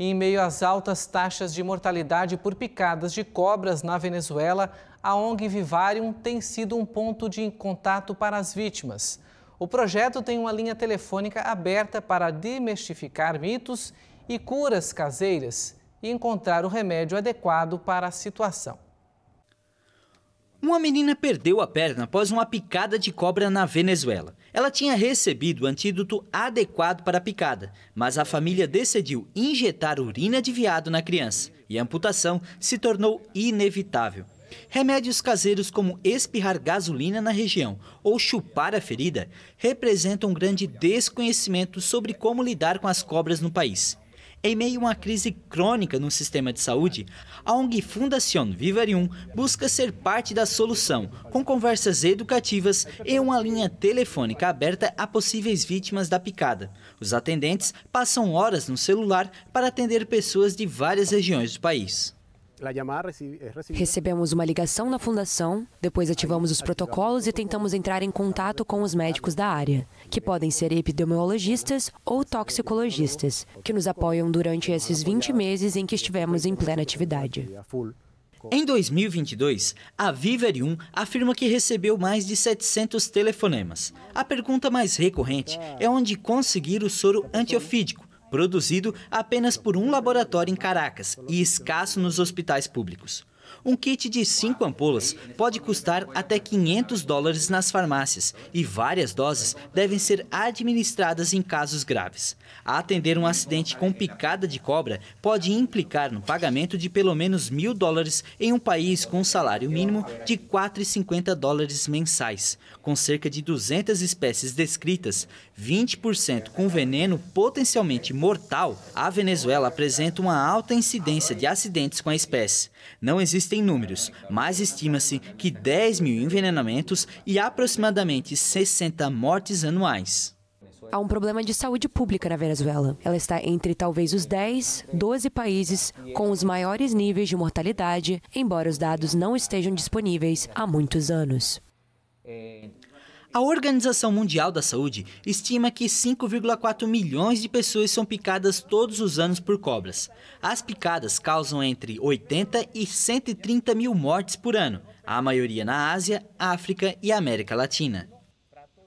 em meio às altas taxas de mortalidade por picadas de cobras na Venezuela, a ONG Vivarium tem sido um ponto de contato para as vítimas. O projeto tem uma linha telefônica aberta para demistificar mitos e curas caseiras e encontrar o remédio adequado para a situação. Uma menina perdeu a perna após uma picada de cobra na Venezuela. Ela tinha recebido o antídoto adequado para a picada, mas a família decidiu injetar urina de viado na criança e a amputação se tornou inevitável. Remédios caseiros como espirrar gasolina na região ou chupar a ferida representam um grande desconhecimento sobre como lidar com as cobras no país. Em meio a uma crise crônica no sistema de saúde, a ONG Fundación Vivarium busca ser parte da solução, com conversas educativas e uma linha telefônica aberta a possíveis vítimas da picada. Os atendentes passam horas no celular para atender pessoas de várias regiões do país. Recebemos uma ligação na fundação, depois ativamos os protocolos e tentamos entrar em contato com os médicos da área, que podem ser epidemiologistas ou toxicologistas, que nos apoiam durante esses 20 meses em que estivemos em plena atividade. Em 2022, a Viver 1 afirma que recebeu mais de 700 telefonemas. A pergunta mais recorrente é onde conseguir o soro antiofídico, produzido apenas por um laboratório em Caracas e escasso nos hospitais públicos. Um kit de 5 ampolas pode custar até 500 dólares nas farmácias e várias doses devem ser administradas em casos graves. Atender um acidente com picada de cobra pode implicar no pagamento de pelo menos mil dólares em um país com um salário mínimo de 4,50 dólares mensais. Com cerca de 200 espécies descritas, 20% com veneno potencialmente mortal, a Venezuela apresenta uma alta incidência de acidentes com a espécie. Não existe existem números, mas estima-se que 10 mil envenenamentos e aproximadamente 60 mortes anuais. Há um problema de saúde pública na Venezuela. Ela está entre talvez os 10, 12 países com os maiores níveis de mortalidade, embora os dados não estejam disponíveis há muitos anos. A Organização Mundial da Saúde estima que 5,4 milhões de pessoas são picadas todos os anos por cobras. As picadas causam entre 80 e 130 mil mortes por ano, a maioria na Ásia, África e América Latina.